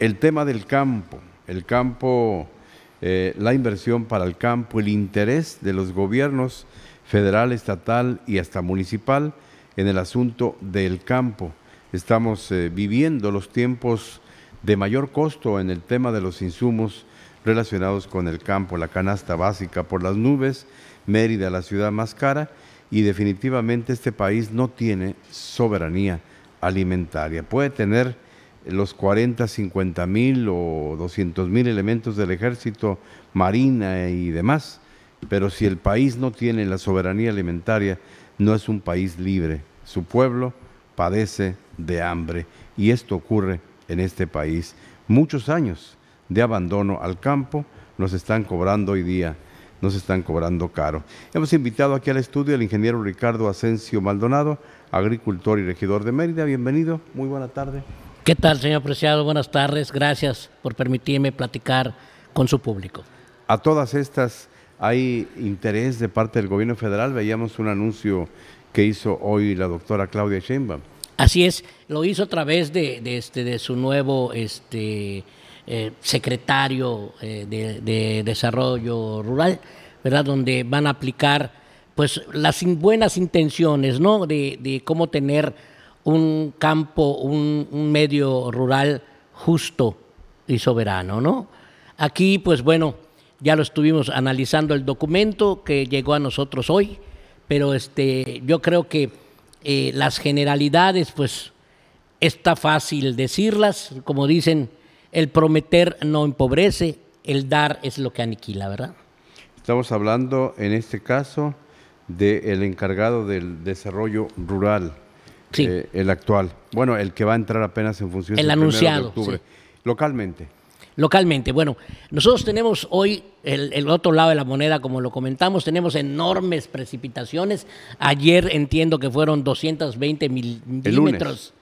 El tema del campo, el campo, eh, la inversión para el campo, el interés de los gobiernos federal, estatal y hasta municipal en el asunto del campo. Estamos eh, viviendo los tiempos de mayor costo en el tema de los insumos relacionados con el campo, la canasta básica por las nubes, Mérida la ciudad más cara y definitivamente este país no tiene soberanía alimentaria. Puede tener los 40, 50 mil o 200 mil elementos del ejército, marina y demás. Pero si el país no tiene la soberanía alimentaria, no es un país libre. Su pueblo padece de hambre y esto ocurre en este país. Muchos años de abandono al campo nos están cobrando hoy día, nos están cobrando caro. Hemos invitado aquí al estudio al ingeniero Ricardo Asensio Maldonado, agricultor y regidor de Mérida. Bienvenido, muy buena tarde. ¿Qué tal, señor Preciado? Buenas tardes. Gracias por permitirme platicar con su público. A todas estas hay interés de parte del gobierno federal. Veíamos un anuncio que hizo hoy la doctora Claudia Sheinbaum. Así es, lo hizo a través de, este, de su nuevo este, eh, secretario eh, de, Desarrollo Rural, ¿verdad? donde van a aplicar pues, las buenas intenciones ¿no? de cómo tener un campo, un, medio rural justo y soberano, ¿no? Aquí, pues bueno, ya lo estuvimos analizando el documento que llegó a nosotros hoy, pero este, yo creo que eh, las generalidades, pues está fácil decirlas, como dicen, el prometer no empobrece, el dar es lo que aniquila, ¿verdad? Estamos hablando en este caso del encargado del desarrollo rural, eh, el actual. Bueno, el que va a entrar apenas en función. El anunciado. De octubre, Localmente. Localmente. Bueno, nosotros tenemos hoy el, otro lado de la moneda, como lo comentamos, tenemos enormes precipitaciones. Ayer entiendo que fueron 220 milímetros.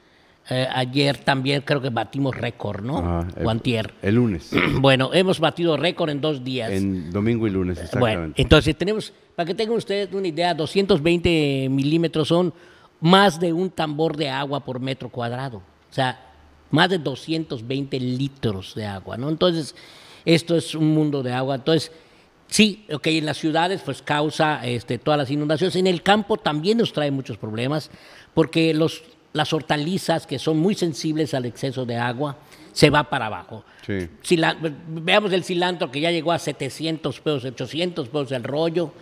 Eh, ayer también creo que batimos récord, ¿no? el, El lunes. Bueno, hemos batido récord en dos días. En domingo y lunes, eh, exactamente. Bueno, entonces tenemos, para que tengan ustedes una idea, 220 milímetros son más de un tambor de agua por metro cuadrado. O sea, más de 220 litros de agua, ¿no? Entonces, esto es un mundo de agua. Entonces, sí, ok, en las ciudades pues causa este, todas las inundaciones. En el campo también nos trae muchos problemas porque los, las hortalizas que son muy sensibles al exceso de agua se va para abajo. Sí. veamos el cilantro que ya llegó a 700 pesos, 800 pesos el rollo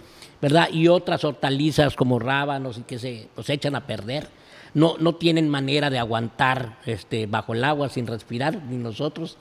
y otras hortalizas como rábanos y que se, pues, echan a perder. No, no, tienen manera de aguantar este, bajo el agua sin respirar, ni nosotros.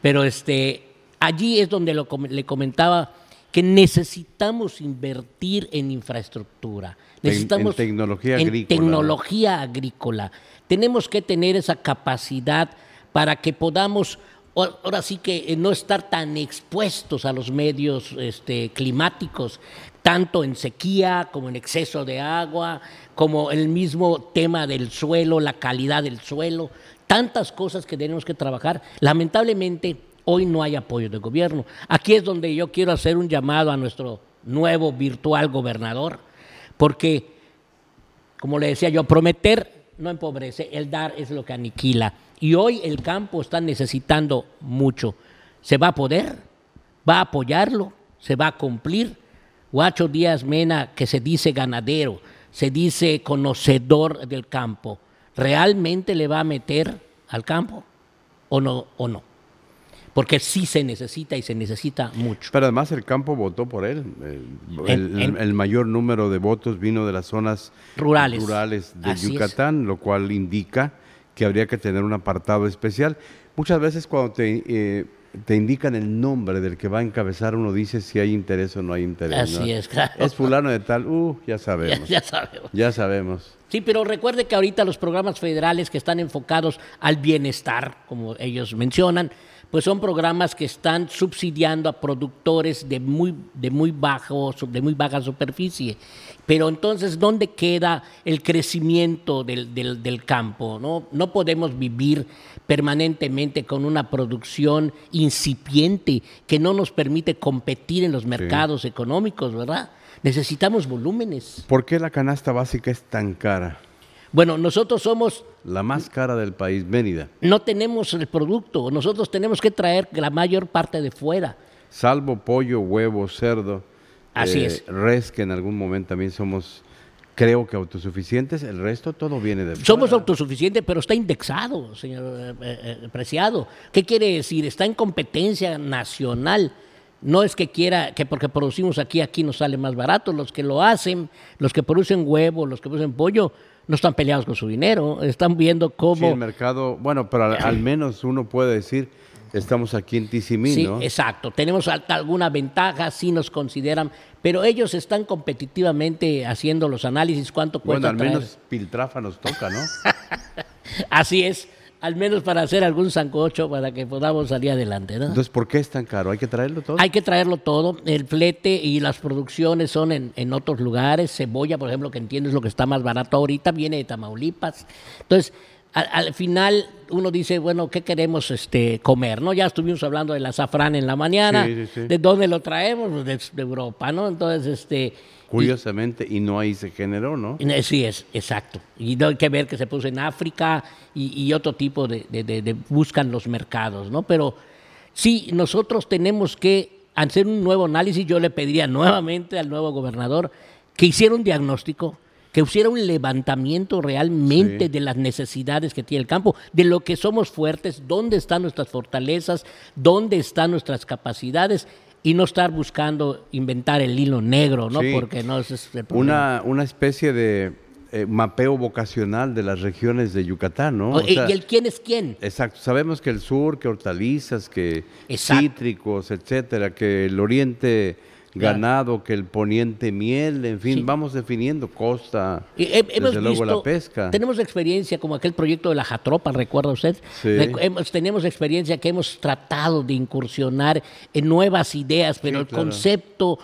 Pero este, allí es donde le comentaba que necesitamos invertir en infraestructura. Necesitamos en, tecnología agrícola. tecnología agrícola. Tenemos que tener esa capacidad para que podamos ahora sí que eh, no estar tan expuestos a los medios este, climáticos, tanto en sequía como en exceso de agua, como el mismo tema del suelo, la calidad del suelo, tantas cosas que tenemos que trabajar. Lamentablemente, hoy no hay apoyo de gobierno. Aquí es donde yo quiero hacer un llamado a nuestro nuevo virtual gobernador, porque, como le decía yo, prometer no empobrece, el dar es lo que aniquila. Y hoy el campo está necesitando mucho. ¿Se va a poder? ¿Va a apoyarlo? ¿Se va a cumplir? Guacho Díaz Mena, que se dice ganadero, se dice conocedor del campo, ¿realmente le va a meter al campo o no? O no? Porque sí se necesita y se necesita mucho. Pero además el campo votó por él. El, mayor número de votos vino de las zonas rurales, rurales de Yucatán, lo cual indica que habría que tener un apartado especial. Muchas veces cuando te... Eh, te indican el nombre del que va a encabezar, uno dice si hay interés o no hay interés. Así es, claro. Es fulano de tal, uh, ya sabemos. ya, sabemos. Ya sabemos. Sí, pero recuerde que ahorita los programas federales que están enfocados al bienestar, como ellos mencionan, pues son programas que están subsidiando a productores de muy, de muy, bajo, de muy baja superficie. Pero entonces, ¿dónde queda el crecimiento del, del, campo? ¿no? no podemos vivir permanentemente con una producción incipiente que no nos permite competir en los mercados económicos, ¿verdad? Necesitamos volúmenes. ¿Por qué la canasta básica es tan cara? Bueno, nosotros somos... La más cara del país, venida. No tenemos el producto, nosotros tenemos que traer la mayor parte de fuera. Salvo pollo, huevo, cerdo. Así eh, es. Res, que en algún momento también somos creo que autosuficientes, el resto todo viene de... Somos autosuficientes, pero está indexado, señor eh, eh, Preciado. ¿Qué quiere decir? Está en competencia nacional. No es que quiera, que porque producimos aquí, aquí nos sale más barato. Los que lo hacen, los que producen huevo, los que producen pollo, no están peleados con su dinero, están viendo cómo... Sí, el mercado, bueno, pero al, menos uno puede decir, estamos aquí en ¿no? sí, exacto, tenemos alguna ventaja, si nos consideran, pero ellos están competitivamente haciendo los análisis, cuánto cuesta Bueno, al menos Piltrafa nos toca, ¿no? Así es al menos para hacer algún sancocho para que podamos salir adelante. ¿no? Entonces, ¿por qué es tan caro? ¿Hay que traerlo todo? Hay que traerlo todo. El flete y las producciones son en, en otros lugares. Cebolla, por ejemplo, que entiendes lo que está más barato ahorita, viene de Tamaulipas. Entonces, al, final uno dice, bueno, ¿qué queremos este, comer? ¿no? Ya estuvimos hablando del azafrán en la mañana. ¿De dónde lo traemos? Pues, de, Europa, ¿no? Entonces, este... Curiosamente, y, no ahí se generó, ¿no? Sí, es, exacto. Y hay que ver que se puso en África y, otro tipo de, de, de, buscan los mercados, ¿no? Pero sí, nosotros tenemos que hacer un nuevo análisis. Yo le pediría nuevamente al nuevo gobernador que hiciera un diagnóstico, que hubiera un levantamiento realmente de las necesidades que tiene el campo, de lo que somos fuertes, dónde están nuestras fortalezas, dónde están nuestras capacidades y no estar buscando inventar el hilo negro, ¿no? Porque no es Una, especie de eh, mapeo vocacional de las regiones de Yucatán, ¿no? Eh, y el quién es quién. Exacto. Sabemos que el sur, que hortalizas, que cítricos, etcétera, que el oriente ganado, que el poniente miel, en fin, vamos definiendo costa, y, eh, desde luego la pesca. Tenemos experiencia como aquel proyecto de la Jatropa, recuerda usted. tenemos experiencia que hemos tratado de incursionar en nuevas ideas, pero el concepto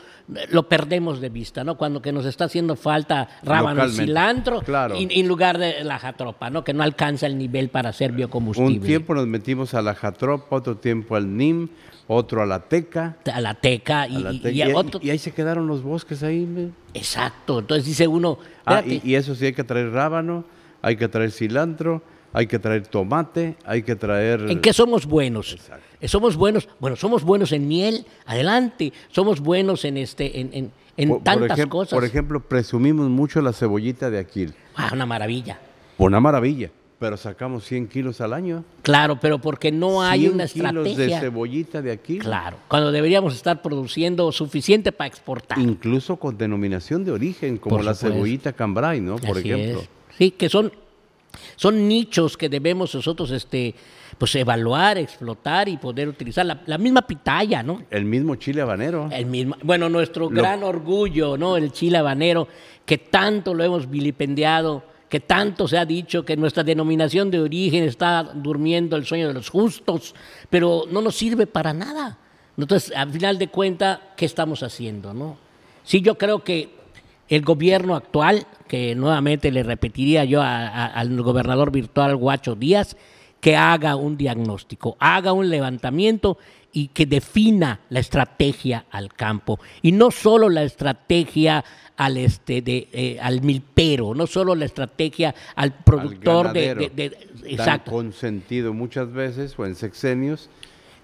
lo perdemos de vista, ¿no? Cuando que nos está haciendo falta rábano y cilantro, en, lugar de la jatropa, ¿no? Que no alcanza el nivel para ser biocombustible. Un tiempo nos metimos a la jatropa, otro tiempo al NIM, otro a la teca. A la teca y, y, ahí se quedaron los bosques ahí. Exacto, entonces dice uno... Ah, y, eso sí, hay que traer rábano, hay que traer cilantro hay que traer tomate, hay que traer... ¿En qué somos buenos? Eh, somos buenos, bueno, somos buenos en miel, adelante, somos buenos en, este, en, por, tantas ejemplo, cosas. Por ejemplo, presumimos mucho la cebollita de Aquil. Ah, una maravilla. Una maravilla. Pero sacamos 100 kilos al año. Claro, pero porque no hay una estrategia. kilos de cebollita de aquí. Claro, cuando deberíamos estar produciendo suficiente para exportar. Incluso con denominación de origen, como la cebollita cambrai, ¿no? Por ejemplo. Sí, que son son nichos que debemos nosotros este, pues, evaluar, explotar y poder utilizar. La, misma pitaya, ¿no? El mismo chile habanero. El mismo, bueno, nuestro gran orgullo, ¿no? El chile habanero, que tanto lo hemos vilipendiado, que tanto se ha dicho que nuestra denominación de origen está durmiendo el sueño de los justos, pero no nos sirve para nada. Entonces, al final de cuentas, ¿qué estamos haciendo, no? Sí, yo creo que el gobierno actual, que nuevamente le repetiría yo al gobernador virtual Guacho Díaz, que haga un diagnóstico, haga un levantamiento y que defina la estrategia al campo. Y no solo la estrategia al, este, de, eh, al milpero, no solo la estrategia al productor de, exacto. consentido muchas veces o en sexenios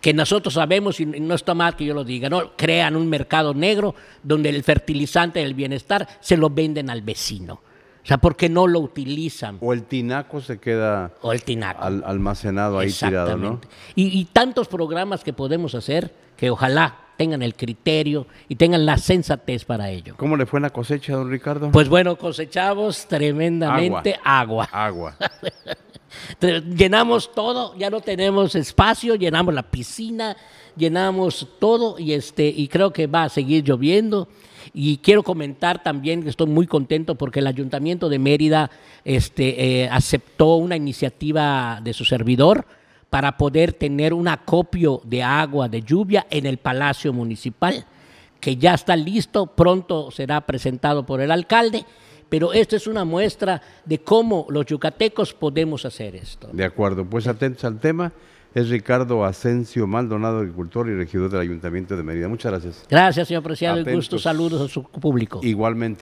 que nosotros sabemos, y no está mal que yo lo diga, ¿no? crean un mercado negro donde el fertilizante del bienestar se lo venden al vecino. O sea, porque no lo utilizan. O el tinaco se queda o el tinaco. almacenado ahí tirado, ¿no? Y, tantos programas que podemos hacer que ojalá tengan el criterio y tengan la sensatez para ello. ¿Cómo le fue la cosecha, don Ricardo? Pues bueno, cosechamos tremendamente Agua. agua. Llenamos todo, ya no tenemos espacio, llenamos la piscina, llenamos todo y, este, y creo que va a seguir lloviendo. Y quiero comentar también que estoy muy contento porque el Ayuntamiento de Mérida este, eh, aceptó una iniciativa de su servidor para poder tener un acopio de agua de lluvia en el Palacio Municipal, que ya está listo, pronto será presentado por el alcalde pero esto es una muestra de cómo los yucatecos podemos hacer esto. De acuerdo, pues atentos al tema. Es Ricardo Asensio Maldonado, agricultor y regidor del Ayuntamiento de Mérida. Muchas gracias. Gracias, señor presidente. Un gusto, saludos a su público. Igualmente.